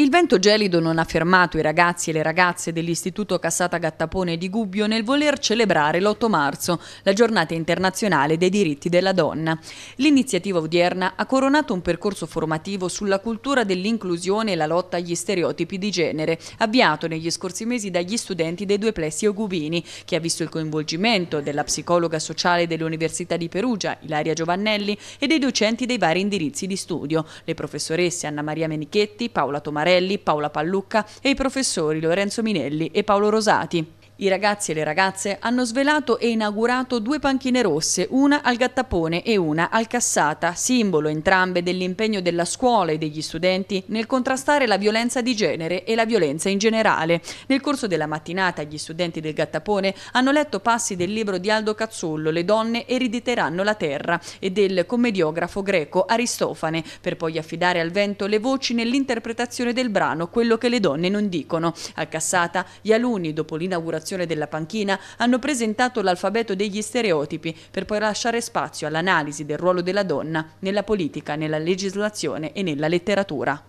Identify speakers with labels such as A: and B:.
A: Il vento gelido non ha fermato i ragazzi e le ragazze dell'Istituto Cassata Gattapone di Gubbio nel voler celebrare l'8 marzo, la giornata internazionale dei diritti della donna. L'iniziativa odierna ha coronato un percorso formativo sulla cultura dell'inclusione e la lotta agli stereotipi di genere, avviato negli scorsi mesi dagli studenti dei due plessi ogubini, che ha visto il coinvolgimento della psicologa sociale dell'Università di Perugia, Ilaria Giovannelli, e dei docenti dei vari indirizzi di studio, le professoresse Anna Maria Menichetti, Paola Tomarelli, Marelli, Paola Pallucca e i professori Lorenzo Minelli e Paolo Rosati. I ragazzi e le ragazze hanno svelato e inaugurato due panchine rosse, una al Gattapone e una al Cassata, simbolo entrambe dell'impegno della scuola e degli studenti nel contrastare la violenza di genere e la violenza in generale. Nel corso della mattinata gli studenti del Gattapone hanno letto passi del libro di Aldo Cazzullo Le donne erediteranno la terra e del commediografo greco Aristofane, per poi affidare al vento le voci nell'interpretazione del brano Quello che le donne non dicono. Al Cassata gli alunni dopo l'inaugurazione redazione della panchina hanno presentato l'alfabeto degli stereotipi per poi lasciare spazio all'analisi del ruolo della donna nella politica, nella legislazione e nella letteratura.